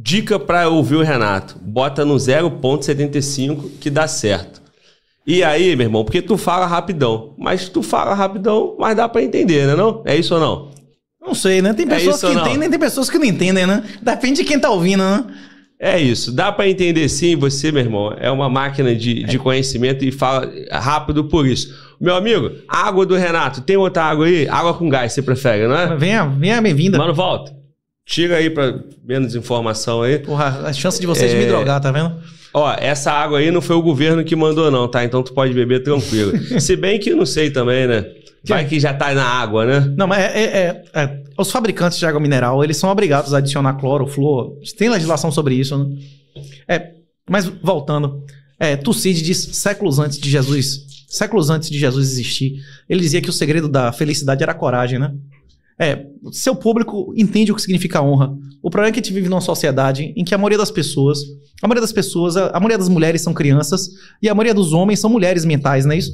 Dica para ouvir o Renato: bota no 0,75 que dá certo. E aí, meu irmão, porque tu fala rapidão. Mas tu fala rapidão, mas dá para entender, né não? É isso ou não? Não sei, né? Tem é pessoas é que entendem, né? tem pessoas que não entendem, né? Depende de quem tá ouvindo, né? É isso, dá para entender sim, você, meu irmão, é uma máquina de, é. de conhecimento e fala rápido por isso. Meu amigo, água do Renato, tem outra água aí? Água com gás, você prefere, não é? Venha, venha, bem-vinda. Mano, volta. Tira aí para menos informação aí. Porra, a chance de vocês é... me drogar, tá vendo? Ó, essa água aí não foi o governo que mandou, não, tá? Então tu pode beber tranquilo. Se bem que eu não sei também, né? Que? Vai é? que já tá na água, né? Não, mas é, é, é, é, os fabricantes de água mineral, eles são obrigados a adicionar cloro, flúor. Tem legislação sobre isso, né? É, mas voltando, é, Tucídides diz séculos antes de Jesus, séculos antes de Jesus existir, ele dizia que o segredo da felicidade era a coragem, né? É, seu público entende o que significa honra. O problema é que a gente vive numa sociedade em que a maioria das pessoas, a maioria das pessoas, a, a maioria das mulheres são crianças e a maioria dos homens são mulheres mentais, não é isso?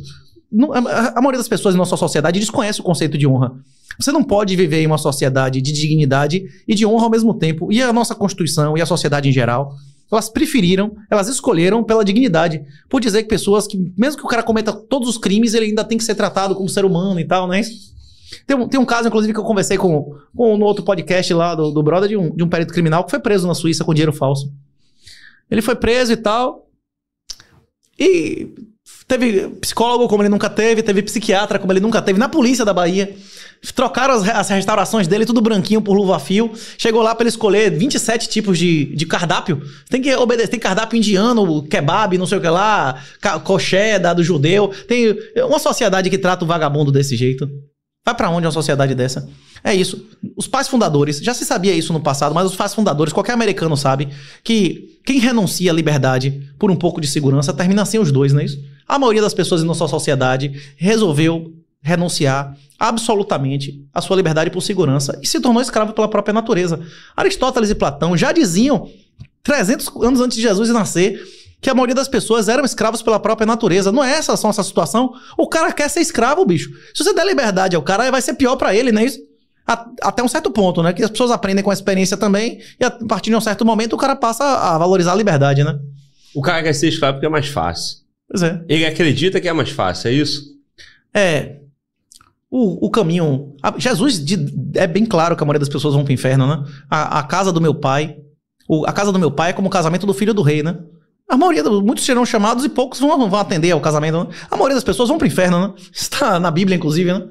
Não, a, a, maioria das pessoas em nossa sociedade desconhece o conceito de honra. Você não pode viver em uma sociedade de dignidade e de honra ao mesmo tempo. E a nossa Constituição e a sociedade em geral elas preferiram, elas escolheram pela dignidade. Por dizer que pessoas que, mesmo que o cara cometa todos os crimes, ele ainda tem que ser tratado como ser humano e tal, não é isso? Tem um, tem um caso, inclusive, que eu conversei com, com no outro podcast lá do, do Brother, de um, de um perito criminal que foi preso na Suíça com dinheiro falso. Ele foi preso e tal. E teve psicólogo, como ele nunca teve, teve psiquiatra, como ele nunca teve, na polícia da Bahia. Trocaram as, as restaurações dele, tudo branquinho por luva-fio. Chegou lá para ele escolher 27 tipos de, de cardápio. Tem que obedecer, tem cardápio indiano, kebab, não sei o que lá, coxé, dado judeu. Tem uma sociedade que trata o vagabundo desse jeito. Vai para onde uma sociedade dessa? É isso. Os pais fundadores, já se sabia isso no passado, mas os pais fundadores, qualquer americano sabe, que quem renuncia à liberdade por um pouco de segurança termina sem os dois, não é isso? A maioria das pessoas em nossa sociedade resolveu renunciar absolutamente à sua liberdade por segurança e se tornou escravo pela própria natureza. Aristóteles e Platão já diziam 300 anos antes de Jesus nascer que a maioria das pessoas eram escravos pela própria natureza. Não é essa só essa situação. O cara quer ser escravo, bicho. Se você der liberdade ao cara, vai ser pior para ele, né? Isso, até um certo ponto, né? Que as pessoas aprendem com a experiência também, e a partir de um certo momento o cara passa a valorizar a liberdade, né? O cara quer ser escravo porque é mais fácil. Pois é. Ele acredita que é mais fácil, é isso? É. O, o caminho. A, Jesus de, é bem claro que a maioria das pessoas vão pro inferno, né? A, a casa do meu pai. O, a casa do meu pai é como o casamento do filho do rei, né? A maioria, muitos serão chamados e poucos vão, vão atender ao casamento. Né? A maioria das pessoas vão para o inferno, né? Está na Bíblia, inclusive, né?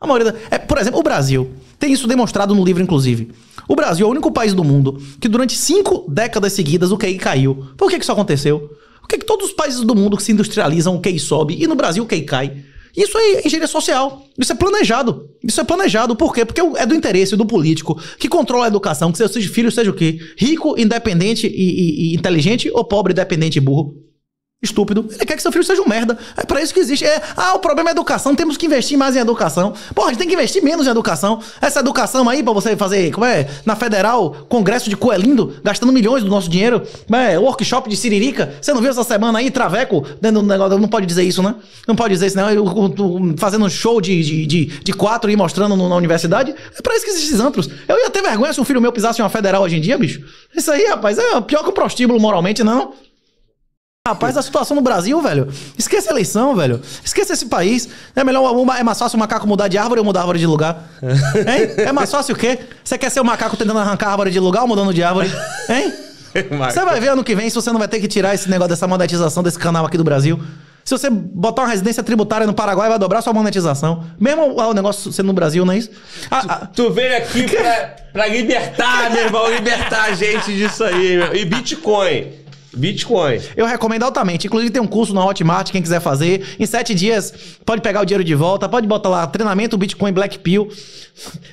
A maioria da... é, por exemplo, o Brasil. Tem isso demonstrado no livro, inclusive. O Brasil é o único país do mundo que durante cinco décadas seguidas o QI caiu. Por que, que isso aconteceu? Por que, que todos os países do mundo que se industrializam o QI sobe e no Brasil o QI cai? Isso é engenharia social. Isso é planejado. Isso é planejado. Por quê? Porque é do interesse do político que controla a educação, que seja filho seja o quê? Rico, independente e, e, e inteligente ou pobre, independente e burro? estúpido. Ele quer que seu filho seja um merda. É para isso que existe. É, ah, o problema é educação, temos que investir mais em educação. Porra, a gente tem que investir menos em educação. Essa educação aí para você fazer, como é, na federal, congresso de coelindo, gastando milhões do nosso dinheiro, é, workshop de siririca. Você não viu essa semana aí, traveco, dentro do negócio, não pode dizer isso, né? Não pode dizer isso, não. Eu, eu, eu, fazendo um show de, de, de, de quatro e mostrando no, na universidade. É para isso que existem antros. Eu ia ter vergonha se um filho meu pisasse em uma federal hoje em dia, bicho. Isso aí, rapaz, é pior que o prostíbulo moralmente, não Rapaz, a situação no Brasil, velho. Esquece a eleição, velho. Esquece esse país. É melhor uma, é mais fácil o macaco mudar de árvore ou mudar a árvore de lugar? É. Hein? É mais fácil o quê? Você quer ser o um macaco tentando arrancar a árvore de lugar ou mudando de árvore? Hein? Você vai ver ano que vem se você não vai ter que tirar esse negócio dessa monetização desse canal aqui do Brasil. Se você botar uma residência tributária no Paraguai, vai dobrar sua monetização. Mesmo o negócio sendo no Brasil, não é isso? Ah, tu, ah. tu, veio aqui pra, pra libertar, meu irmão, libertar a gente disso aí, meu. E Bitcoin. Bitcoin. Eu recomendo altamente. Inclusive, tem um curso na Hotmart, quem quiser fazer. Em sete dias, pode pegar o dinheiro de volta, pode botar lá treinamento Bitcoin Black Pill.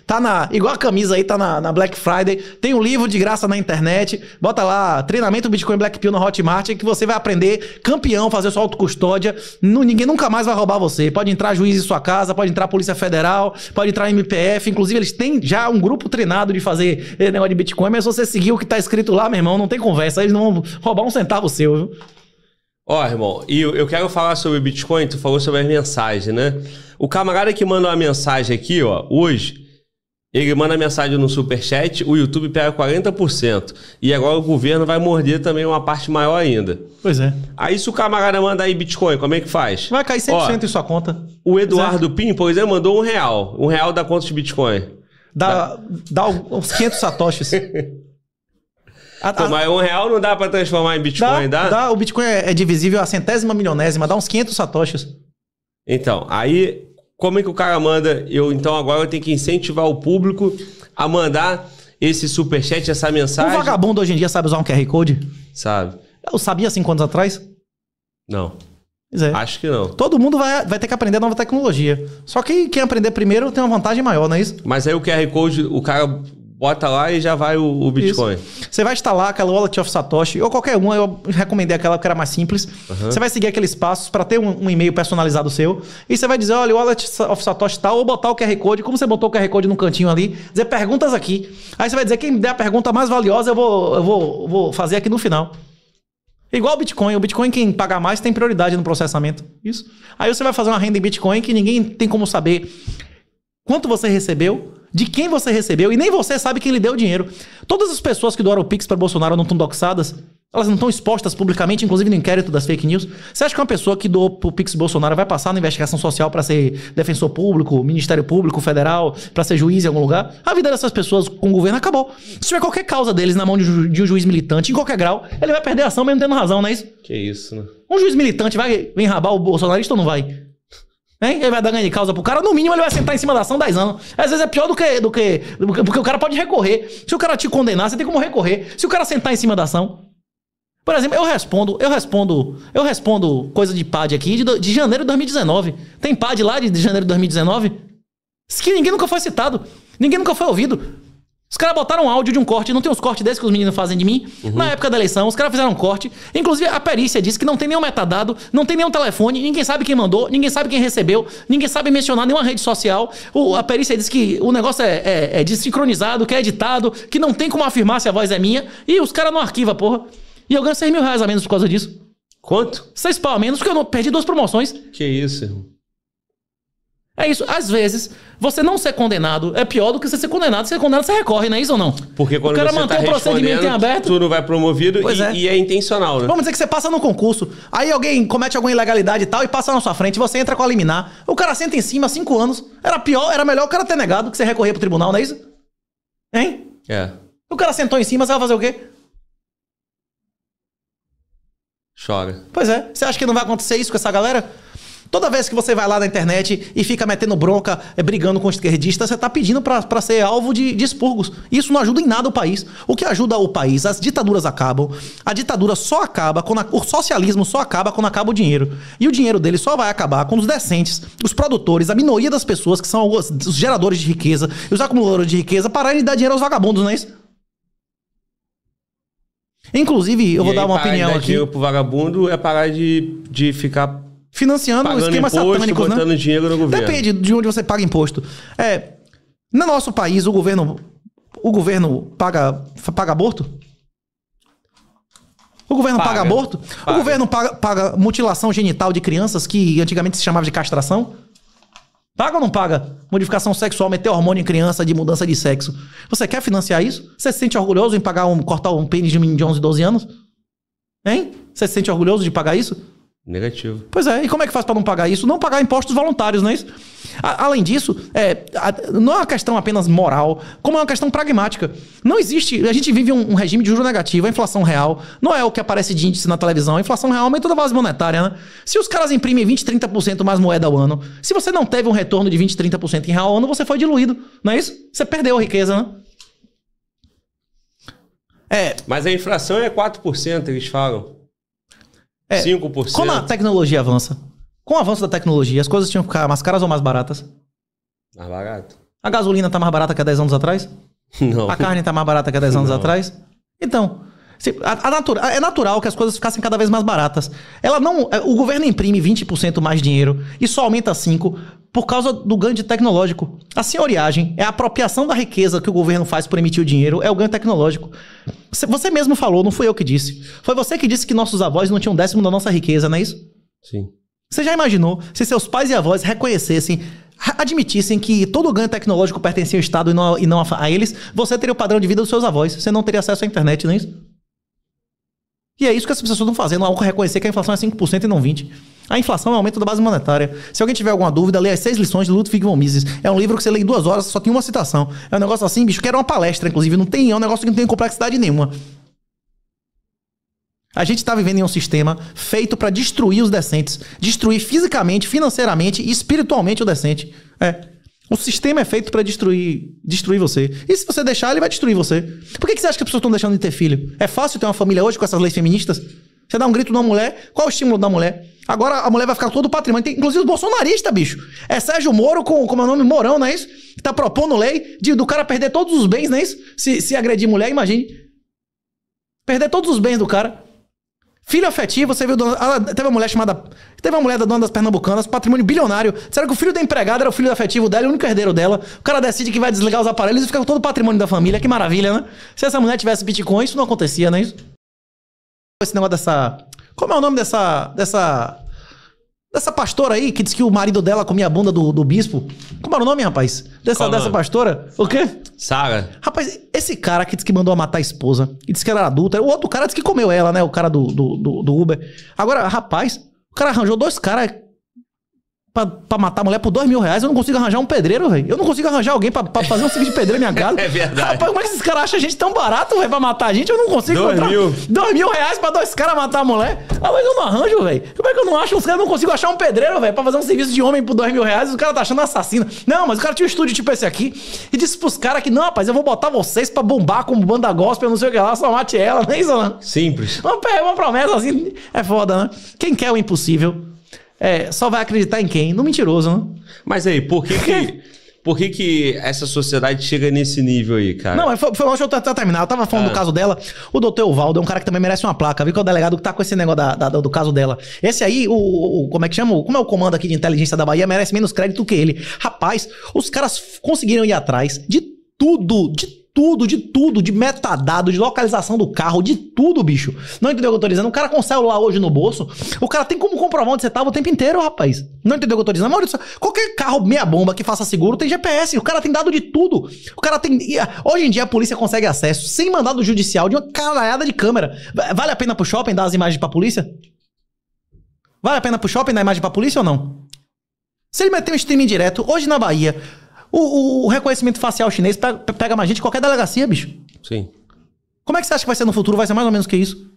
Tá na. Igual a camisa aí, tá na, na Black Friday. Tem um livro de graça na internet. Bota lá treinamento Bitcoin Black Pill na Hotmart, que você vai aprender campeão, fazer sua autocustódia. ninguém nunca mais vai roubar você. Pode entrar juiz em sua casa, pode entrar Polícia Federal, pode entrar MPF. Inclusive, eles têm já um grupo treinado de fazer negócio de Bitcoin, mas se você seguir o que tá escrito lá, meu irmão, não tem conversa. Eles não vão roubar um um centavo seu, viu? Ó, oh, irmão, e eu quero falar sobre Bitcoin, tu falou sobre as mensagens, né? O camarada que manda uma mensagem aqui, ó, hoje, ele manda mensagem no Superchat, o YouTube pega 40%. E agora o governo vai morder também uma parte maior ainda. Pois é. Aí se o camarada manda aí Bitcoin, como é que faz? Vai cair 100% ó, em sua conta. O é. Eduardo certo? Pim, por exemplo, mandou um real. Um real da conta de Bitcoin. Dá, dá. dá uns 500 satoshis. A, mas um real não dá para transformar em Bitcoin, dá? Dá, dá. o Bitcoin é, é divisível a centésima milionésima, dá uns 500 satoshis. Então, aí, como é que o cara manda? Eu, então, agora eu tenho que incentivar o público a mandar esse superchat, essa mensagem. Um vagabundo hoje em dia sabe usar um QR Code? Sabe. Eu sabia cinco anos atrás? Não. Pois é. Acho que não. Todo mundo vai, vai ter que aprender nova tecnologia. Só que quem aprender primeiro tem uma vantagem maior, não é isso? Mas aí o QR Code, o cara bota lá e já vai o, o Bitcoin. Isso. Você vai instalar aquela Wallet of Satoshi, ou qualquer uma, eu recomendei aquela que era mais simples. Uhum. Você vai seguir aqueles passos para ter um, um, e-mail personalizado seu. E você vai dizer, olha, Wallet of Satoshi tal, tá, ou botar o QR Code, como você botou o QR Code no cantinho ali, dizer perguntas aqui. Aí você vai dizer, quem me der a pergunta mais valiosa, eu vou, eu vou, vou fazer aqui no final. Igual o Bitcoin. O Bitcoin, quem pagar mais tem prioridade no processamento. Isso. Aí você vai fazer uma renda em Bitcoin que ninguém tem como saber quanto você recebeu, de quem você recebeu e nem você sabe quem lhe deu o dinheiro. Todas as pessoas que doaram o Pix para Bolsonaro não estão doxadas? Elas não estão expostas publicamente, inclusive no inquérito das fake news? Você acha que uma pessoa que doou o Pix Bolsonaro vai passar na investigação social para ser defensor público, Ministério Público, Federal, para ser juiz em algum lugar? A vida dessas pessoas com o governo acabou. Se tiver qualquer causa deles na mão de, ju de um juiz militante, em qualquer grau, ele vai perder a ação mesmo tendo razão, não é isso? Que isso, né? Um juiz militante vai enrabar o bolsonarista ou não vai? Hein? Ele vai dar ganho de causa pro cara, no mínimo ele vai sentar em cima da ação 10 anos. Às vezes é pior do que, do que. Porque o cara pode recorrer. Se o cara te condenar, você tem como recorrer. Se o cara sentar em cima da ação. Por exemplo, eu respondo, eu respondo, eu respondo coisa de PAD aqui de, de janeiro de 2019. Tem PAD lá de, de janeiro de 2019? Que ninguém nunca foi citado. Ninguém nunca foi ouvido. Os caras botaram áudio de um corte, não tem uns cortes desses que os meninos fazem de mim. Uhum. Na época da eleição, os caras fizeram um corte. Inclusive, a perícia disse que não tem nenhum metadado, não tem nenhum telefone, ninguém sabe quem mandou, ninguém sabe quem recebeu, ninguém sabe mencionar nenhuma rede social. O, a perícia disse que o negócio é, é, é desincronizado, que é editado, que não tem como afirmar se a voz é minha. E os caras não arquivam, porra. E eu ganho 6 mil reais a menos por causa disso. Quanto? Seis pau a menos, porque eu não perdi duas promoções. Que isso, irmão. É isso. Às vezes, você não ser condenado é pior do que você ser condenado. Se ser condenado, você recorre, não é isso ou não? Porque quando o cara você tá mantém tá o procedimento em aberto. Tu não vai promovido e é. e é. intencional, né? Vamos dizer que você passa no concurso, aí alguém comete alguma ilegalidade e tal, e passa na sua frente, você entra com a liminar. O cara senta em cima cinco anos. Era pior, era melhor o cara ter negado que você recorrer pro tribunal, não é isso? Hein? É. O cara sentou em cima, você vai fazer o quê? Chora. Pois é. Você acha que não vai acontecer isso com essa galera? Toda vez que você vai lá na internet e fica metendo bronca, eh, brigando com os esquerdistas, você está pedindo para ser alvo de, de expurgos. Isso não ajuda em nada o país. O que ajuda o país? As ditaduras acabam. A ditadura só acaba quando a, o socialismo só acaba quando acaba o dinheiro. E o dinheiro dele só vai acabar quando os decentes, os produtores, a minoria das pessoas que são os, os geradores de riqueza e os acumuladores de riqueza pararem de dar dinheiro aos vagabundos, não é isso? Inclusive, eu e vou aí, dar uma opinião aqui. Dinheiro pro vagabundo é parar de, de ficar financiando Pagando esquemas imposto, satânicos, né? dinheiro no governo. Depende de onde você paga imposto. É, no nosso país, o governo o governo paga paga aborto? O governo paga, paga aborto? Paga. O governo paga, paga mutilação genital de crianças que antigamente se chamava de castração? Paga ou não paga? Modificação sexual, meter hormônio em criança de mudança de sexo. Você quer financiar isso? Você se sente orgulhoso em pagar um, cortar um pênis de um menino de 11, 12 anos? Hein? Você se sente orgulhoso de pagar isso? Negativo. Pois é, e como é que faz para não pagar isso? Não pagar impostos voluntários, não é isso? A, além disso, é, a, não é uma questão apenas moral, como é uma questão pragmática. Não existe. A gente vive um, um regime de juro negativo, a inflação real não é o que aparece de índice na televisão, a inflação real aumenta toda a base monetária, né? Se os caras imprimem 20, 30% mais moeda ao ano, se você não teve um retorno de 20, 30% em real ao ano, você foi diluído, não é isso? Você perdeu a riqueza, né? É. Mas a inflação é 4%, eles falam. É, 5%. Como a tecnologia avança? Com o avanço da tecnologia, as coisas tinham que ficar mais caras ou mais baratas? Mais barato. A gasolina tá mais barata que há 10 anos atrás? Não. A carne tá mais barata que há 10 anos Não. atrás? Então, se, a, a natura, é natural que as coisas ficassem cada vez mais baratas. Ela não, é, o governo imprime 20% mais dinheiro e só aumenta 5% por causa do ganho tecnológico. A senhoriagem é a apropriação da riqueza que o governo faz por emitir o dinheiro, é o ganho tecnológico. Você mesmo falou, não fui eu que disse. Foi você que disse que nossos avós não tinham décimo da nossa riqueza, não é isso? Sim. Você já imaginou se seus pais e avós reconhecessem, admitissem que todo o ganho tecnológico pertencia ao Estado e não, a, e não a, a eles, você teria o padrão de vida dos seus avós, você não teria acesso à internet, não é isso? E é isso que as pessoas estão fazendo, ao reconhecer que a inflação é 5% e não 20%. A inflação é o aumento da base monetária. Se alguém tiver alguma dúvida, leia as seis lições de Ludwig von Mises. É um livro que você lê em duas horas, só tem uma citação. É um negócio assim, bicho, que era uma palestra, inclusive. Não tem, é um negócio que não tem complexidade nenhuma. A gente está vivendo em um sistema feito para destruir os decentes. Destruir fisicamente, financeiramente e espiritualmente o decente. É. O sistema é feito para destruir, destruir você. E se você deixar, ele vai destruir você. Por que, que você acha que as pessoas estão deixando de ter filho? É fácil ter uma família hoje com essas leis feministas? Você dá um grito na mulher, qual é o estímulo da mulher? Agora a mulher vai ficar todo o patrimônio. Tem, inclusive o bolsonarista, bicho. É Sérgio Moro com, com é o nome Morão, não é isso? Que tá propondo lei de, do cara perder todos os bens, não é isso? Se, se agredir mulher, imagine. Perder todos os bens do cara. Filho afetivo, você viu. Dona, ela, ah, teve uma mulher chamada. Teve uma mulher da dona das Pernambucanas, patrimônio bilionário. Será que o filho da empregada era o filho afetivo dela, o único herdeiro dela? O cara decide que vai desligar os aparelhos e fica com todo o patrimônio da família. Que maravilha, né? Se essa mulher tivesse Bitcoin, isso não acontecia, né? Esse negócio dessa. Como é o nome dessa. dessa Dessa pastora aí, que disse que o marido dela comia a bunda do, do bispo. Como era o nome, rapaz? Dessa, dessa pastora? O quê? Sara. Rapaz, esse cara que disse que mandou matar a esposa e disse que ela era adulta. O outro cara disse que comeu ela, né? O cara do, do, do, do Uber. Agora, rapaz, o cara arranjou dois caras pra, pra matar a mulher por dois mil reais, eu não consigo arranjar um pedreiro, velho. Eu não consigo arranjar alguém pra, pra fazer um serviço de pedreiro na minha casa. É verdade. Rapaz, como é que esses caras acham a gente tão barato, velho, pra matar a gente? Eu não consigo dois encontrar mil. dois mil reais pra dois caras matar a mulher. Ah, mas eu não arranjo, velho. Como é que eu não acho Os caras? Eu não consigo achar um pedreiro, velho, pra fazer um serviço de homem por dois mil reais. O cara tá achando assassino. Não, mas o cara tinha um estúdio tipo esse aqui e disse pros caras que, não, rapaz, eu vou botar vocês pra bombar com banda gospel, não sei o que lá, só mate ela, nem né? isso, não. Simples. Uma, uma promessa assim, é foda, né? Quem quer o impossível é, só vai acreditar em quem? No mentiroso, né? Mas aí, por que que... Por que, que essa sociedade chega nesse nível aí, cara? Não, é, foi, foi deixa eu terminar. Eu tava falando ah. do caso dela. O doutor Evaldo é um cara que também merece uma placa, viu? Que é o delegado que tá com esse negócio da, da, do caso dela. Esse aí, o, o, Como é que chama? Como é o comando aqui de inteligência da Bahia? Merece menos crédito que ele. Rapaz, os caras conseguiram ir atrás de tudo, de tudo, de tudo, de metadado, de localização do carro, de tudo, bicho. Não entendeu o que eu tô dizendo? O cara com o celular hoje no bolso, o cara tem como comprovar onde você tava o tempo inteiro, rapaz. Não entendeu o que eu tô dizendo? Maurício, qualquer carro meia bomba que faça seguro tem GPS, o cara tem dado de tudo. O cara tem... Hoje em dia a polícia consegue acesso sem mandado judicial de uma caralhada de câmera. Vale a pena pro shopping dar as imagens pra polícia? Vale a pena pro shopping dar a imagem pra polícia ou não? Se ele meter um streaming direto, hoje na Bahia, o, o, o reconhecimento facial chinês tá, pega mais gente de qualquer delegacia, bicho. Sim. Como é que você acha que vai ser no futuro? Vai ser mais ou menos que isso?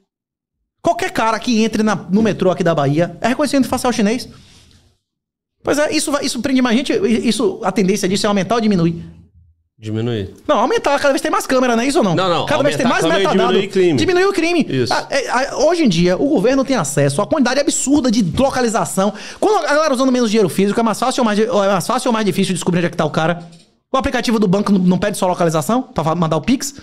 Qualquer cara que entre na, no metrô aqui da Bahia é reconhecimento facial chinês. Pois é, isso, isso prende mais gente. Isso, a tendência disso é aumentar ou diminuir? Diminuir. Não, aumentar. Cada vez tem mais câmera, não é isso ou não? Não, não. Cada vez tem mais metadado. Diminuir o crime. Diminuir o crime. Isso. Ah, é, hoje em dia, o governo tem acesso a quantidade absurda de localização. Quando a galera usando menos dinheiro físico, é mais fácil ou mais, é mais, fácil ou mais difícil descobrir onde é que tá o cara? O aplicativo do banco não pede sua localização para mandar o Pix?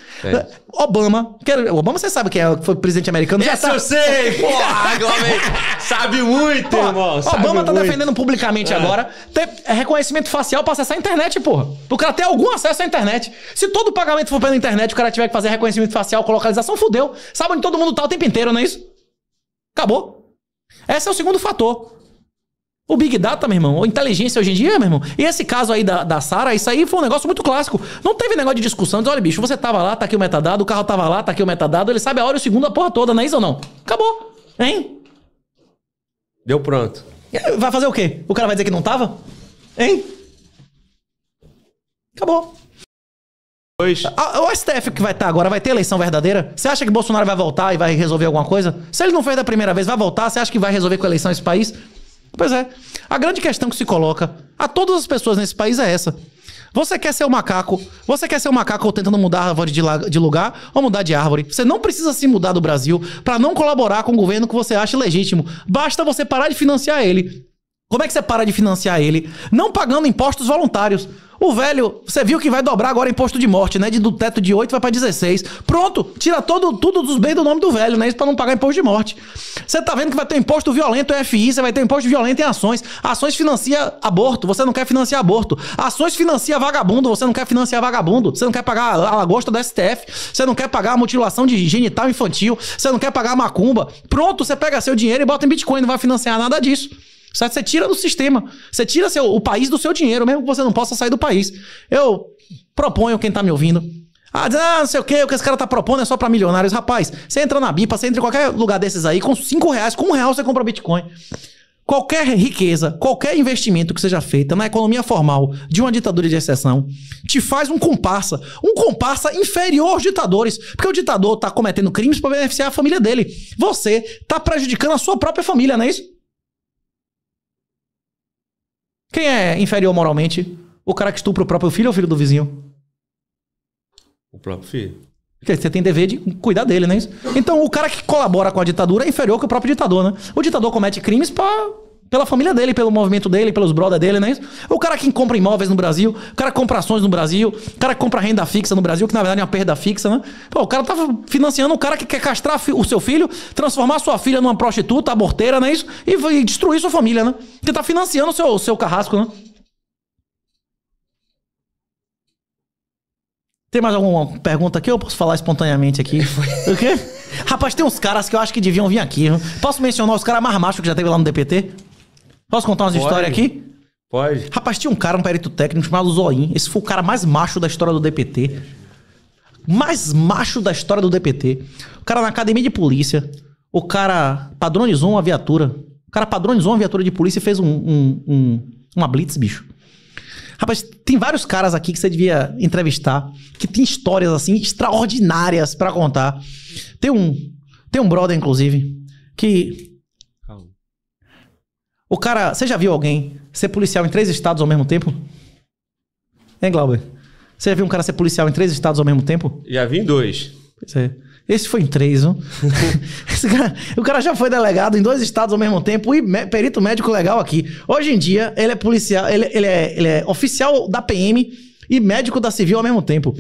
Obama. Quer, Obama, você sabe quem é, foi presidente americano? Essa tá... eu sei! Porra, sabe muito, porra, irmão. Obama tá muito. defendendo publicamente é. agora ter reconhecimento facial pra acessar a internet, porra. O cara ter algum acesso à internet. Se todo o pagamento for pela internet, o cara tiver que fazer reconhecimento facial com localização, fudeu. Sabe onde todo mundo tá o tempo inteiro, não é isso? Acabou. Esse é o segundo fator. O Big Data, meu irmão, a inteligência hoje em dia, meu irmão. E esse caso aí da, da Sara, isso aí foi um negócio muito clássico. Não teve negócio de discussão. Diz, olha, bicho, você tava lá, tá aqui o metadado, o carro tava lá, tá aqui o metadado, ele sabe a hora e o segundo a porra toda, não é isso ou não? Acabou. Hein? Deu pronto. Vai fazer o quê? O cara vai dizer que não tava? Hein? Acabou. Pois. A, o STF que vai estar tá agora vai ter eleição verdadeira? Você acha que Bolsonaro vai voltar e vai resolver alguma coisa? Se ele não fez da primeira vez, vai voltar? Você acha que vai resolver com a eleição esse país? Pois é. A grande questão que se coloca a todas as pessoas nesse país é essa. Você quer ser um macaco? Você quer ser um macaco ou tentando mudar a árvore de, de lugar ou mudar de árvore? Você não precisa se mudar do Brasil para não colaborar com o governo que você acha legítimo. Basta você parar de financiar ele. Como é que você para de financiar ele? Não pagando impostos voluntários. O velho, você viu que vai dobrar agora imposto de morte, né? De, do teto de 8 vai para 16. Pronto, tira todo, tudo dos bens do nome do velho, né? Isso para não pagar imposto de morte. Você tá vendo que vai ter imposto violento em FI, você vai ter imposto violento em ações. Ações financia aborto, você não quer financiar aborto. Ações financia vagabundo, você não quer financiar vagabundo. Você não quer pagar a lagosta do STF, você não quer pagar a mutilação de genital infantil, você não quer pagar a macumba. Pronto, você pega seu dinheiro e bota em Bitcoin, não vai financiar nada disso. Certo? Você tira do sistema. Você tira seu, o país do seu dinheiro, mesmo que você não possa sair do país. Eu proponho quem está me ouvindo. Ah, diz, ah, não sei o que, o que esse cara tá propondo é só para milionários. Rapaz, você entra na BIPA, você entra em qualquer lugar desses aí, com 5 reais, com 1 um real você compra Bitcoin. Qualquer riqueza, qualquer investimento que seja feito na economia formal de uma ditadura de exceção, te faz um comparsa. Um comparsa inferior aos ditadores. Porque o ditador tá cometendo crimes para beneficiar a família dele. Você tá prejudicando a sua própria família, não é isso? Quem é inferior moralmente? O cara que estupra o próprio filho ou o filho do vizinho? O próprio filho. você tem dever de cuidar dele, né? Então o cara que colabora com a ditadura é inferior que o próprio ditador, né? O ditador comete crimes para pela família dele, pelo movimento dele, pelos brothers dele, não é isso? O cara que compra imóveis no Brasil, o cara que compra ações no Brasil, o cara que compra renda fixa no Brasil, que na verdade é uma perda fixa, né? Pô, o cara tá financiando o cara que quer castrar o seu filho, transformar sua filha numa prostituta, aborteira, não é isso? E, e destruir sua família, né? Porque tá financiando o seu, seu carrasco, né? Tem mais alguma pergunta aqui? Eu posso falar espontaneamente aqui? o quê? Rapaz, tem uns caras que eu acho que deviam vir aqui. Viu? Posso mencionar os caras mais machos que já teve lá no DPT? Posso contar umas histórias aqui? Pode. Rapaz, tinha um cara, um perito técnico chamado Zoin. Esse foi o cara mais macho da história do DPT. Mais macho da história do DPT. O cara na academia de polícia. O cara padronizou uma viatura. O cara padronizou uma viatura de polícia e fez um, um, um uma blitz, bicho. Rapaz, tem vários caras aqui que você devia entrevistar, que tem histórias assim extraordinárias para contar. Tem um, tem um brother inclusive que o cara, você já viu alguém ser policial em três estados ao mesmo tempo? Hein, Glauber? Você já viu um cara ser policial em três estados ao mesmo tempo? Já vi em dois. Pois é. Esse foi em três, não? cara, o cara já foi delegado em dois estados ao mesmo tempo e me, perito médico legal aqui. Hoje em dia, ele é policial, ele, ele, é, ele é oficial da PM e médico da civil ao mesmo tempo.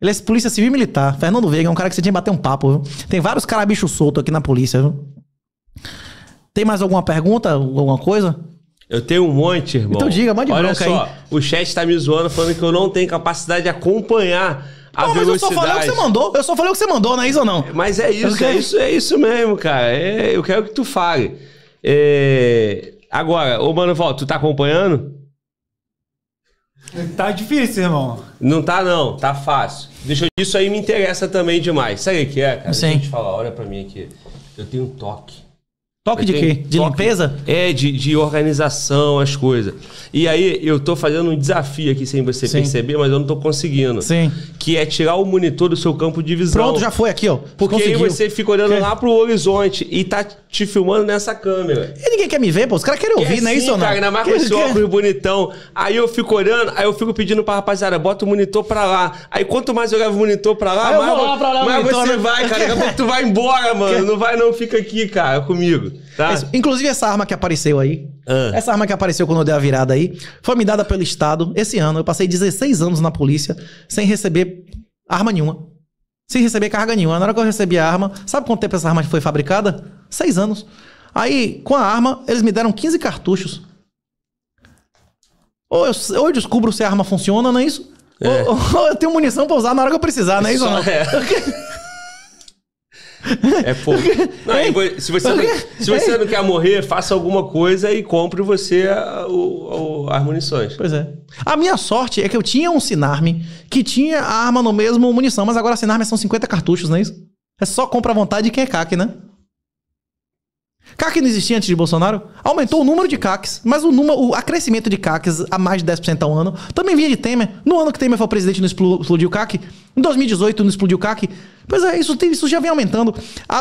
Ele é polícia civil e militar. Fernando Veiga é um cara que você tinha que bater um papo, viu? Tem vários carabichos bicho solto aqui na polícia, viu? Tem mais alguma pergunta? Alguma coisa? Eu tenho um monte, irmão. Então diga, mande Olha só, aí. o chat tá me zoando falando que eu não tenho capacidade de acompanhar a não, velocidade. mas eu só falei o que você mandou. Eu só falei o que você mandou, não é isso ou não? Mas é isso, é isso, é isso mesmo, cara. É, eu quero que tu fale. É... Agora, ô Mano volta. tu tá acompanhando? Tá difícil, irmão. Não tá, não. Tá fácil. Deixa eu... Isso aí me interessa também demais. Sabe o que é, cara? Sim. Deixa eu te falar, olha pra mim aqui. Eu tenho um toque. Toque de quê? De toque, limpeza? É, de, de organização, as coisas. E aí, eu tô fazendo um desafio aqui sem você Sim. perceber, mas eu não tô conseguindo. Sim. Que é tirar o monitor do seu campo de visão. Pronto, já foi aqui, ó. Porque Conseguiu. aí você fica olhando que... lá pro horizonte e tá te filmando nessa câmera. E ninguém quer me ver, pô. Os caras querem ouvir, não é assim, isso ou não? Cara, ainda mais com esse óculos bonitão. Aí eu fico olhando, aí eu fico pedindo pra rapaziada, bota o monitor pra lá. Aí quanto mais eu levo o monitor pra lá, aí mais, lá, pra lá, mais monitor, você né? vai, cara. Daqui a pouco tu vai embora, mano. Não vai não, fica aqui, cara, comigo. Tá. Inclusive, essa arma que apareceu aí, ah. essa arma que apareceu quando eu dei a virada aí, foi me dada pelo Estado esse ano. Eu passei 16 anos na polícia sem receber arma nenhuma. Sem receber carga nenhuma. Na hora que eu recebi a arma, sabe quanto tempo essa arma foi fabricada? Seis anos. Aí, com a arma, eles me deram 15 cartuchos. Ou eu, ou eu descubro se a arma funciona, não é isso? É. Ou, ou, eu tenho munição pra usar na hora que eu precisar, não é isso? Só, não? É. É fogo. Não, Ei, se você, não, se você não quer morrer, faça alguma coisa e compre você a, o, o, as munições. Pois é. A minha sorte é que eu tinha um Sinarme que tinha a arma no mesmo munição, mas agora a Sinarme são 50 cartuchos, não é isso? É só compra à vontade quem é CAC, né? CAC não existia antes de Bolsonaro? Aumentou o número de CACs, mas o, número, o acrescimento de CACs a mais de 10% ao ano também vinha de Temer. No ano que Temer foi presidente, não explodiu CAC. Em 2018 não explodiu CAC. Pois é, isso, isso já vem aumentando.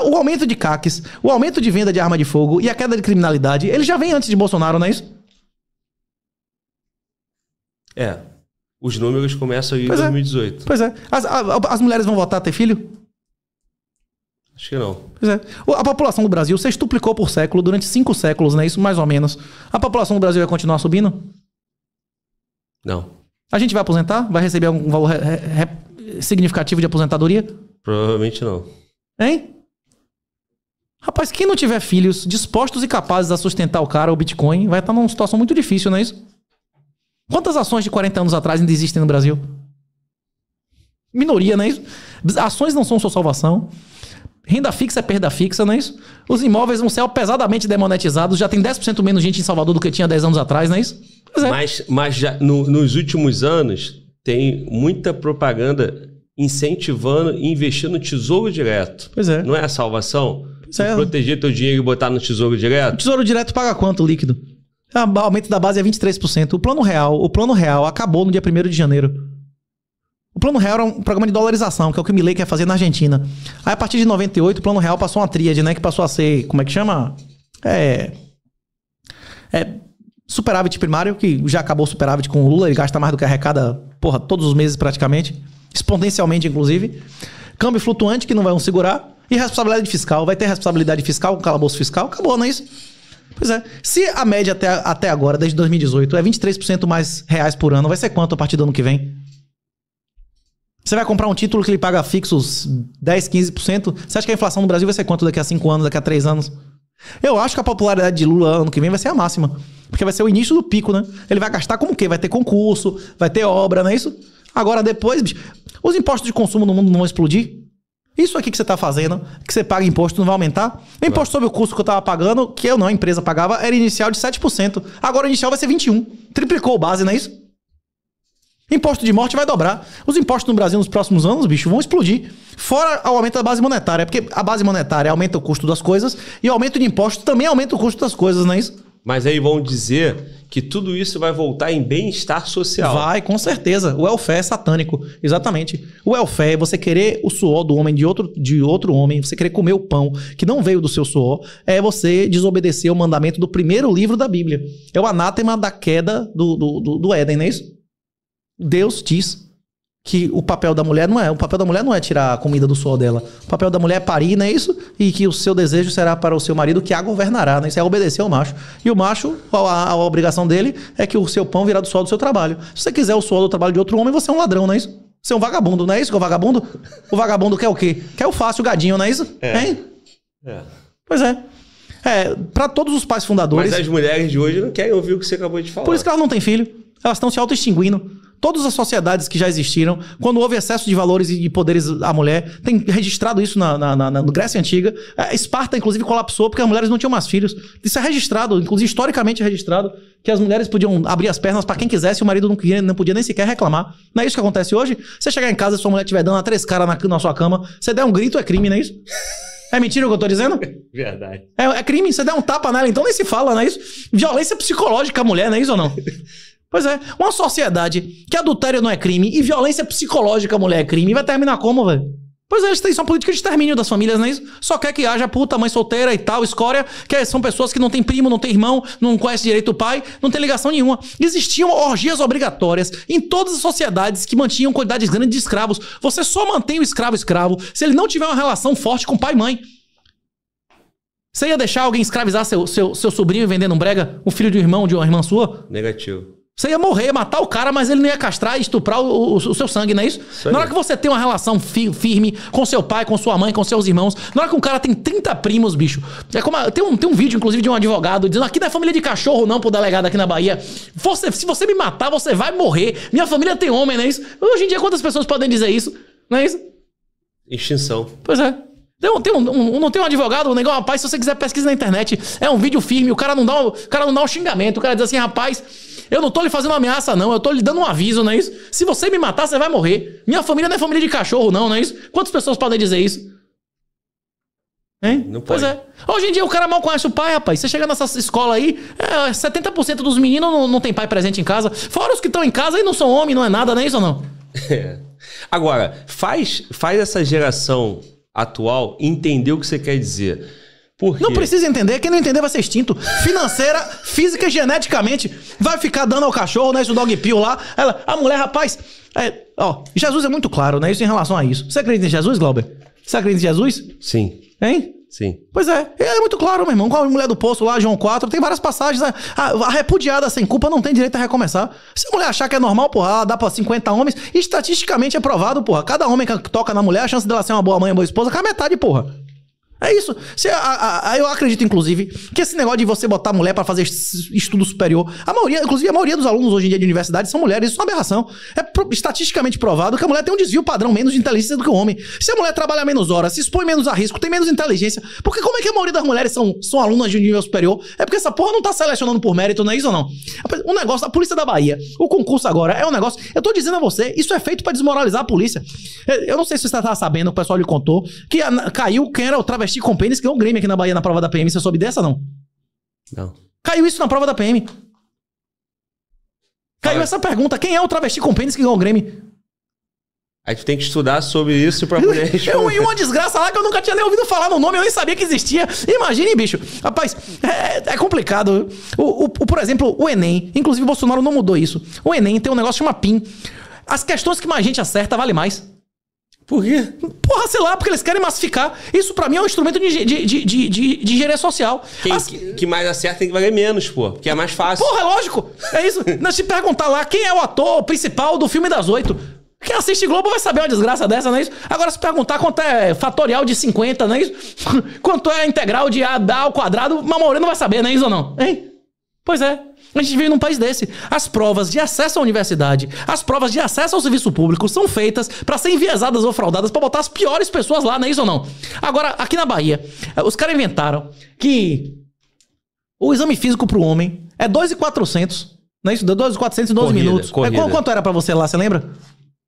O aumento de caques, o aumento de venda de arma de fogo e a queda de criminalidade, ele já vem antes de Bolsonaro, não é isso? É. Os números começam em pois 2018. É. Pois é. As, a, as mulheres vão votar a ter filho? Acho que não. Pois é. A população do Brasil se estuplicou por século, durante cinco séculos, né? Isso mais ou menos. A população do Brasil vai continuar subindo? Não. A gente vai aposentar? Vai receber algum valor significativo de aposentadoria? Provavelmente não. Hein? Rapaz, quem não tiver filhos dispostos e capazes a sustentar o cara, o Bitcoin, vai estar numa situação muito difícil, não é isso? Quantas ações de 40 anos atrás ainda existem no Brasil? Minoria, não é isso? Ações não são sua salvação. Renda fixa é perda fixa, não é isso? Os imóveis vão ser pesadamente demonetizados. Já tem 10% menos gente em Salvador do que tinha 10 anos atrás, não é isso? É. Mas, mas já, no, nos últimos anos, tem muita propaganda incentivando e investindo no tesouro direto. Pois é. Não é a salvação? Pois é. Proteger teu dinheiro e botar no tesouro direto? O tesouro direto paga quanto líquido? O ah, aumento da base é 23%. O plano real, o plano real acabou no dia 1 de janeiro. O plano real era é um programa de dolarização, que é o que o Milley quer fazer na Argentina. Aí a partir de 98, o plano real passou uma tríade, né, que passou a ser, como é que chama? É é Superávit primário, que já acabou o superávit com o Lula, ele gasta mais do que arrecada, porra, todos os meses praticamente, exponencialmente inclusive. Câmbio flutuante, que não vão segurar. E responsabilidade fiscal. Vai ter responsabilidade fiscal com calabouço fiscal? Acabou, não é isso? Pois é. Se a média até, até agora, desde 2018, é 23% mais reais por ano, vai ser quanto a partir do ano que vem? Você vai comprar um título que ele paga fixos 10, 15%. Você acha que a inflação no Brasil vai ser quanto daqui a 5 anos, daqui a 3 anos? Eu acho que a popularidade de Lula ano que vem vai ser a máxima. Porque vai ser o início do pico, né? Ele vai gastar como o quê? Vai ter concurso, vai ter obra, não é isso? Agora depois, bicho, os impostos de consumo no mundo não vão explodir? Isso aqui que você está fazendo, que você paga imposto, não vai aumentar? O imposto sobre o custo que eu estava pagando, que eu não, a empresa pagava, era inicial de 7%. Agora o inicial vai ser 21%. Triplicou a base, não é isso? Imposto de morte vai dobrar. Os impostos no Brasil nos próximos anos, bicho, vão explodir. Fora o aumento da base monetária, porque a base monetária aumenta o custo das coisas e o aumento de impostos também aumenta o custo das coisas, não é isso? Mas aí vão dizer que tudo isso vai voltar em bem-estar social. Vai, com certeza. O welfare é satânico. Exatamente. O welfare é você querer o suor do homem de outro, de outro homem, você querer comer o pão que não veio do seu suor, é você desobedecer o mandamento do primeiro livro da Bíblia. É o anátema da queda do, do, do, do Éden, não é isso? Deus diz que o papel da mulher não é. O papel da mulher não é tirar a comida do suor dela. O papel da mulher é parir, não é isso? E que o seu desejo será para o seu marido que a governará, né? Isso é obedecer ao macho. E o macho, a, a, a obrigação dele é que o seu pão virá do suor do seu trabalho. Se você quiser o suor do trabalho de outro homem, você é um ladrão, não é isso? Você é um vagabundo, não é isso que é o vagabundo? O vagabundo quer o quê? Quer o fácil, o gadinho, não é isso? É. Hein? é. Pois é. É, para todos os pais fundadores. Mas as mulheres de hoje não querem ouvir o que você acabou de falar. Por isso que elas não têm filho. Elas estão se auto-extinguindo. Todas as sociedades que já existiram, quando houve excesso de valores e poderes à mulher, tem registrado isso na, na, na, na Grécia Antiga. A é, Esparta, inclusive, colapsou porque as mulheres não tinham mais filhos. Isso é registrado, inclusive historicamente registrado, que as mulheres podiam abrir as pernas para quem quisesse e o marido não, queria, não podia nem sequer reclamar. Não é isso que acontece hoje? Você chegar em casa e sua mulher estiver dando a três caras na, na sua cama, você der um grito, é crime, não é isso? É mentira o que eu tô dizendo? Verdade. É, é, crime, você der um tapa nela, então nem se fala, não é isso? Violência psicológica à mulher, não é isso ou não? Pois é, uma sociedade que adultério não é crime e violência psicológica à mulher é crime, vai terminar como, velho? Pois é, eles têm só política de extermínio das famílias, não é isso? Só quer que haja puta, mãe solteira e tal, escória, que é, são pessoas que não têm primo, não têm irmão, não conhece direito o pai, não tem ligação nenhuma. Existiam orgias obrigatórias em todas as sociedades que mantinham quantidades grandes de escravos. Você só mantém o escravo escravo se ele não tiver uma relação forte com pai e mãe. Você ia deixar alguém escravizar seu, seu, seu sobrinho vendendo um brega, o filho de um irmão, de uma irmã sua? Negativo. Você ia morrer, matar o cara, mas ele não ia castrar e estuprar o, o, o seu sangue, não é isso? isso na hora que você tem uma relação fi, firme com seu pai, com sua mãe, com seus irmãos, na hora que um cara tem 30 primos, bicho. É como a, tem, um, tem um vídeo, inclusive, de um advogado dizendo: aqui não é família de cachorro, não, pro delegado aqui na Bahia. Você, se você me matar, você vai morrer. Minha família tem homem, não é isso? Hoje em dia, quantas pessoas podem dizer isso? Não é isso? Extinção. Pois é. Não tem, um, um, não tem um advogado, um negócio, rapaz, se você quiser pesquisa na internet, é um vídeo firme, o cara não dá o, o cara não dá um xingamento, o cara diz assim, rapaz, eu não tô lhe fazendo uma ameaça, não, eu tô lhe dando um aviso, não é isso? Se você me matar, você vai morrer. Minha família não é família de cachorro, não, não é isso? Quantas pessoas podem dizer isso? Hein? Não pois pode. é. Hoje em dia o cara mal conhece o pai, rapaz. Você chega nessa escola aí, é, 70% dos meninos não, não tem pai presente em casa. Fora os que estão em casa e não são homem, não é nada, não é isso ou não? É. Agora, faz, faz essa geração atual entender o que você quer dizer. Por quê? Não precisa entender, quem não entender vai ser extinto. Financeira, física, geneticamente, vai ficar dando ao cachorro, né? Isso dog pio lá. Ela, a mulher, rapaz, é, ó, Jesus é muito claro, né? Isso em relação a isso. Você acredita em Jesus, Glauber? Você acredita em Jesus? Sim. Hein? Sim. Pois é, é muito claro, meu irmão. Com a mulher do poço lá, João 4, tem várias passagens. Né? A, a, repudiada sem culpa não tem direito a recomeçar. Se a mulher achar que é normal, porra, ela dá pra 50 homens, estatisticamente é provado, porra. Cada homem que toca na mulher, a chance dela ser uma boa mãe, uma boa esposa, cai metade, porra. É isso. a, a, eu acredito, inclusive, que esse negócio de você botar mulher para fazer estudo superior. A maioria, inclusive, a maioria dos alunos hoje em dia de universidade são mulheres. Isso é uma aberração. É pro, estatisticamente provado que a mulher tem um desvio padrão menos de inteligência do que o homem. Se a mulher trabalha menos horas, se expõe menos a risco, tem menos inteligência. Porque como é que a maioria das mulheres são, são alunas de um nível superior? É porque essa porra não tá selecionando por mérito, não é isso ou não? O negócio, a polícia da Bahia, o concurso agora é um negócio. Eu tô dizendo a você, isso é feito para desmoralizar a polícia. É, eu não sei se você tá sabendo, o pessoal lhe contou, que a, caiu quem era o travesti travesti com Pênis ganhou o Grêmio aqui na Bahia na prova da PM. Você soube dessa, não? Não. Caiu isso na prova da PM. Caiu ah, essa pergunta. Quem é o travesti com pênis que ganhou o Grêmio? Aí tu tem que estudar sobre isso pra poder responder. e uma desgraça lá que eu nunca tinha nem ouvido falar no nome, eu nem sabia que existia. Imagine, bicho. Rapaz, é, é complicado. O, o, por exemplo, o Enem. Inclusive, o Bolsonaro não mudou isso. O Enem tem um negócio que chama PIN. As questões que mais gente acerta vale mais. Por quê? Porra, sei lá, porque eles querem massificar. Isso para mim é um instrumento de, de, de, de, de, de engenharia social. Quem As... que mais acerta tem que valer menos, pô. Porque é mais fácil. Porra, é lógico. É isso. Nós se perguntar lá quem é o ator principal do filme das oito. Quem assiste Globo vai saber uma desgraça dessa, não é isso? Agora, se perguntar quanto é fatorial de 50, não é isso? quanto é integral de A, da ao quadrado, Mamoreno vai saber, não é isso ou não? Hein? Pois é. A gente vive num país desse. As provas de acesso à universidade, as provas de acesso ao serviço público são feitas para serem enviesadas ou fraudadas para botar as piores pessoas lá, não é isso ou não? Agora, aqui na Bahia, eh, os caras inventaram que o exame físico pro homem é 2,400, não é isso? 2,412 minutos. É, corrida. É, quanto era para você lá, você lembra?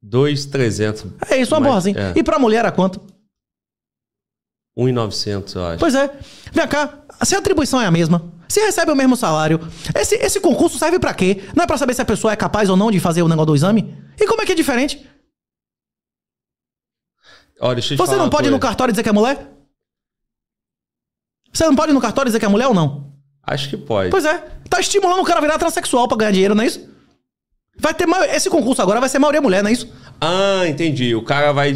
2,300. É isso, uma Mas, porra assim. É. E pra mulher era quanto? 1,900, eu acho. Pois é. Vem cá, se a atribuição é a mesma, se recebe o mesmo salário. Esse, esse concurso serve para quê? Não é para saber se a pessoa é capaz ou não de fazer o negócio do exame? E como é que é diferente? Olha, Você não pode ir no cartório dizer que é mulher? Você não pode ir no cartório dizer que é mulher ou não? Acho que pode. Pois é. Tá estimulando o cara a virar transexual pra ganhar dinheiro, não é isso? Vai ter Esse concurso agora vai ser maioria mulher, não é isso? Ah, entendi. O cara vai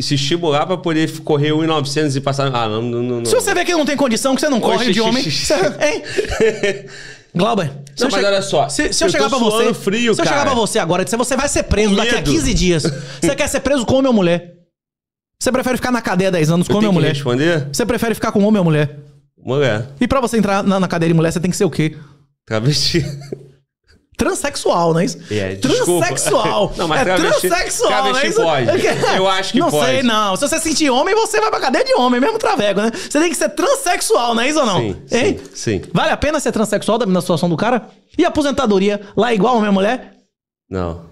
se estimular pra poder correr 1,900 e passar. Ah, não, não, não. Se você vê que não tem condição, que você não corre de homem. Você, hein? Glauber, não, mas che... olha só. Se, se eu, eu chegar pra você. Frio, se eu chegar pra você agora, você vai ser preso Medo. daqui a 15 dias. você quer ser preso com homem ou mulher? Você prefere ficar na cadeia 10 anos com eu homem ou mulher? Responder? Você prefere ficar com homem ou mulher? Mulher. E pra você entrar na, na cadeia de mulher, você tem que ser o quê? Travesti. Transsexual, não é isso? É, transsexual. Não, mas é transsexual, não é isso? Pode. É. Eu acho que não pode. Não sei, não. Se você sentir homem, você vai pra cadeia de homem, mesmo travego, né? Você tem que ser transsexual, não é isso ou não? Sim, hein? Sim, sim. Vale a pena ser transexual da situação do cara? E aposentadoria? Lá é igual minha mulher? Não.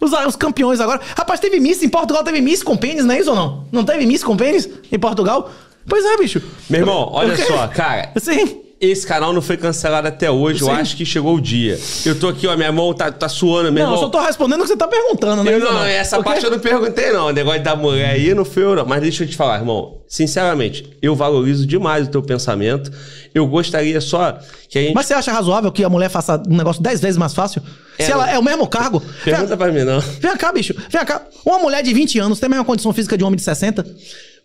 Os, os, campeões agora. Rapaz, teve Miss em Portugal, teve Miss com pênis, não é isso ou não? Não teve Miss com pênis em Portugal? Pois é, bicho. Meu irmão, olha só, cara. Sim. Esse canal não foi cancelado até hoje. Eu, eu acho que chegou o dia. Eu tô aqui, ó, minha mão tá, tá suando mesmo. Não, irmão. eu só tô respondendo o que você tá perguntando, né? não, não, essa parte eu não perguntei, não. O negócio da mulher aí não foi eu, não. Mas deixa eu te falar, irmão. Sinceramente, eu valorizo demais o teu pensamento. Eu gostaria só que a gente. Mas você acha razoável que a mulher faça um negócio dez vezes mais fácil? É, Se ela é o mesmo cargo. Pergunta vem, pra mim, não. Vem cá, bicho. Vem cá. Uma mulher de 20 anos tem a mesma condição física de um homem de 60?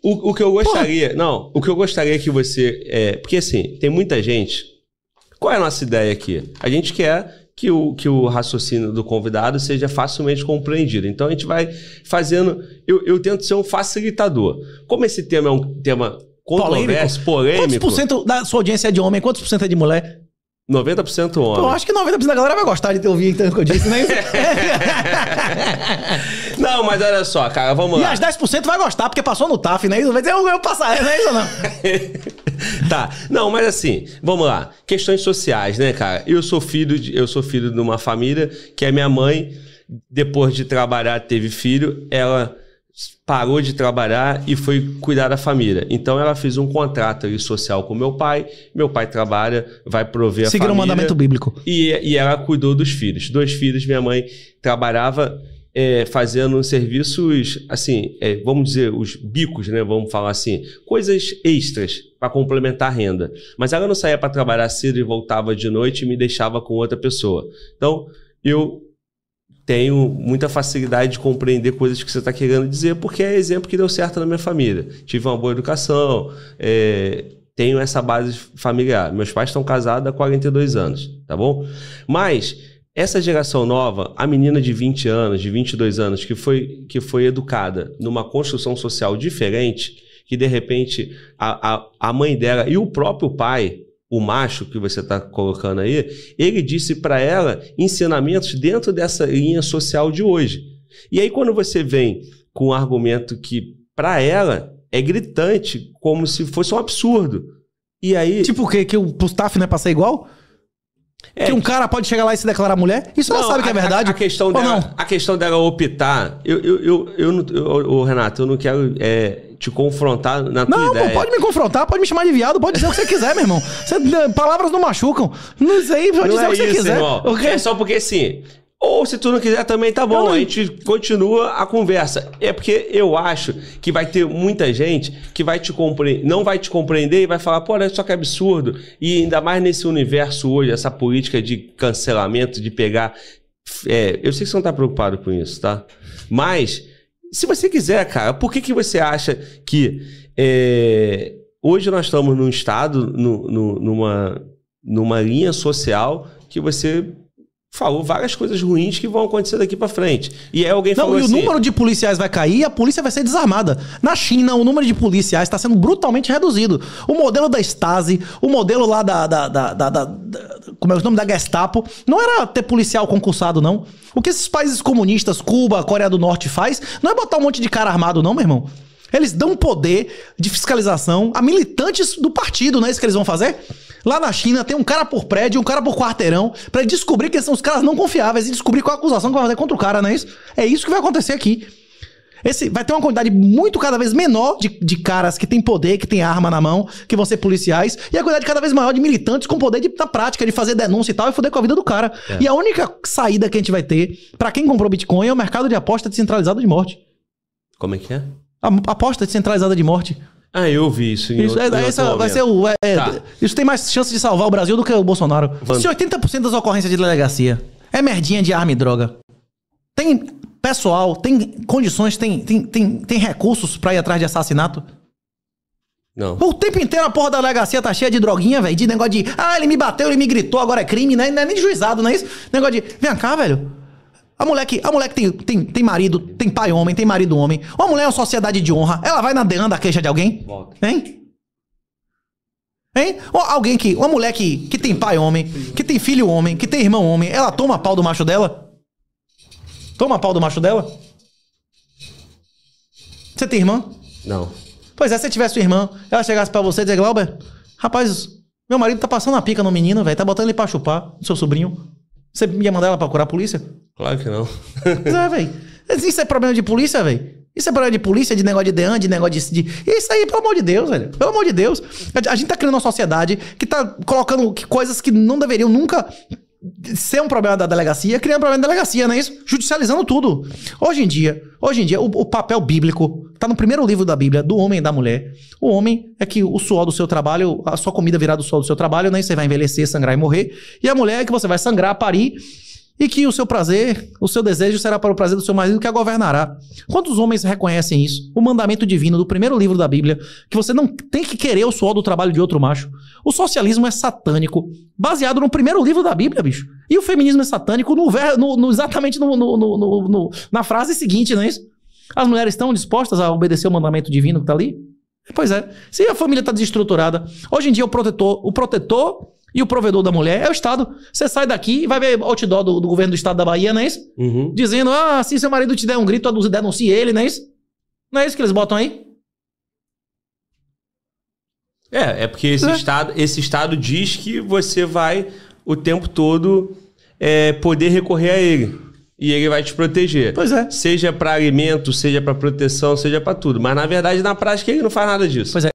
O, o que eu gostaria. Não, o que eu gostaria que você. É, porque assim, tem muita gente. Qual é a nossa ideia aqui? A gente quer que o, que o raciocínio do convidado seja facilmente compreendido. Então a gente vai fazendo. Eu, eu tento ser um facilitador. Como esse tema é um tema controverso, polêmico. polêmico. Quantos por cento da sua audiência é de homem? Quantos por cento é de mulher? 90% homem. Eu então, acho que 90% da galera vai gostar de ter ouvido tanto que eu disse, né? não, mas olha só, cara, vamos lá. E as 10% vai gostar, porque passou no TAF, né? Vai dizer, eu, eu passar, né? não é isso ou não? tá, não, mas assim, vamos lá. Questões sociais, né, cara? Eu sou filho de, eu sou filho de uma família que a minha mãe, depois de trabalhar, teve filho. Ela parou de trabalhar e foi cuidar da família. Então ela fez um contrato ali social com meu pai. Meu pai trabalha, vai prover Seguiram a família. Seguiram um o mandamento bíblico. E, e ela cuidou dos filhos. Dois filhos, minha mãe trabalhava é, fazendo serviços, assim, é, vamos dizer, os bicos, né? Vamos falar assim, coisas extras para complementar a renda. Mas ela não saía para trabalhar cedo e voltava de noite e me deixava com outra pessoa. Então, eu tenho muita facilidade de compreender coisas que você está querendo dizer, porque é exemplo que deu certo na minha família. Tive uma boa educação, é, tenho essa base familiar. Meus pais estão casados há 42 anos, tá bom? Mas essa geração nova, a menina de 20 anos, de 22 anos, que foi, que foi educada numa construção social diferente, que de repente a, a, a mãe dela e o próprio pai o macho que você está colocando aí, ele disse para ela ensinamentos dentro dessa linha social de hoje. E aí, quando você vem com um argumento que, para ela, é gritante, como se fosse um absurdo. E aí. Tipo o quê? Que o Pustaf não é passar ser igual? É, que um cara pode chegar lá e se declarar mulher? Isso não, ela sabe a, que é verdade? A, a questão dela, não? a questão dela optar. Eu, eu, eu, eu, eu, eu, eu, eu Renato, eu não quero é, te confrontar na tua não, ideia. Não, pode me confrontar, pode me chamar de viado, pode dizer o que você quiser, meu irmão. Você, né, palavras não machucam. Não sei, pode não dizer é o que isso, você quiser. Irmão. É só porque assim. Ou se tu não quiser também, tá bom, não... a gente continua a conversa. É porque eu acho que vai ter muita gente que vai te compreender, não vai te compreender e vai falar, pô, olha só que absurdo. E ainda mais nesse universo hoje, essa política de cancelamento, de pegar. É, eu sei que você não tá preocupado com isso, tá? Mas se você quiser, cara, por que, que você acha que é, hoje nós estamos num estado, no, no, numa, numa linha social que você falou várias coisas ruins que vão acontecer daqui para frente. E aí alguém Não, falou e assim, o número de policiais vai cair e a polícia vai ser desarmada. Na China, o número de policiais está sendo brutalmente reduzido. O modelo da Stasi, o modelo lá da, da, da, da Como é o nome da Gestapo, não era ter policial concursado, não. O que esses países comunistas, Cuba, Coreia do Norte faz, não é botar um monte de cara armado, não, meu irmão. Eles dão poder de fiscalização a militantes do partido, não é isso que eles vão fazer? Lá na China tem um cara por prédio, um cara por quarteirão, para descobrir quem são os caras não confiáveis e descobrir qual é a acusação que vai fazer contra o cara, não é isso? É isso que vai acontecer aqui. Esse, vai ter uma quantidade muito cada vez menor de, de caras que têm poder, que têm arma na mão, que vão ser policiais, e a quantidade cada vez maior de militantes com poder de, na prática, de fazer denúncia e tal, e foder com a vida do cara. É. E a única saída que a gente vai ter para quem comprou Bitcoin é o mercado de aposta descentralizado de morte. Como é que é? A aposta descentralizada de morte. Ah, eu vi isso. isso, é, outro, é, essa vai ser o, é, tá. É, isso tem mais chance de salvar o Brasil do que o Bolsonaro. Van... Se 80% das ocorrências de delegacia é merdinha de arma e droga. Tem pessoal, tem condições, tem, tem, tem, tem recursos para ir atrás de assassinato? Não. O tempo inteiro a porra da delegacia tá cheia de droguinha, velho. De negócio de. Ah, ele me bateu, ele me gritou, agora é crime, né? Não é nem juizado, não é isso? Negócio de. Vem cá, velho. A mulher que, a moleque tem, tem, tem marido, tem pai homem, tem marido homem. Uma mulher é uma sociedade de honra. Ela vai na a queixa de alguém? Hein? Hein? Ou alguém que. Uma mulher que, que tem pai homem, que tem filho homem, que tem irmão homem, ela toma pau do macho dela? Toma pau do macho dela? Você tem irmã? Não. Pois é, se você tivesse uma irmã, ela chegasse para você e dizer, Glauber, rapaz, meu marido tá passando a pica no menino, velho, tá botando ele pra chupar, seu sobrinho. Você ia mandar ela procurar a polícia? Claro que não. É, Mas é, velho. Isso é problema de polícia, velho. Isso é problema de polícia, de negócio de DEAN, de negócio de, de. Isso aí, pelo amor de Deus, velho. Pelo amor de Deus. A, gente tá criando uma sociedade que tá colocando coisas que não deveriam nunca ser um problema da delegacia, criando um problema da delegacia, não é isso? Judicializando tudo. Hoje em dia, hoje em dia, o, o papel bíblico está no primeiro livro da Bíblia, do homem e da mulher. O homem é que o suor do seu trabalho, a sua comida virá do suor do seu trabalho, né? isso você vai envelhecer, sangrar e morrer. E a mulher é que você vai sangrar, parir e que o seu prazer, o seu desejo será para o prazer do seu marido que a governará. Quantos homens reconhecem isso? O mandamento divino do primeiro livro da Bíblia, que você não tem que querer o suor do trabalho de outro macho. O socialismo é satânico, baseado no primeiro livro da Bíblia, bicho. E o feminismo é satânico no, no, no exatamente no, na frase seguinte, não é isso? As mulheres estão dispostas a obedecer o mandamento divino que está ali? Pois é. Se a família está desestruturada, hoje em dia o protetor, o protetor e o provedor da mulher é o Estado. Você sai daqui e vai ver outdoor do, do governo do Estado da Bahia, não é isso? Uhum. Dizendo, ah, se seu marido te der um grito, denuncie ele, não é isso? Não é isso que eles botam aí? É, é porque esse, é. Estado, esse Estado diz que você vai o tempo todo é, poder recorrer a ele. E ele vai te proteger. Pois é. Seja para alimento, seja para proteção, seja para tudo. Mas na verdade, na prática, ele não faz nada disso. Pois é.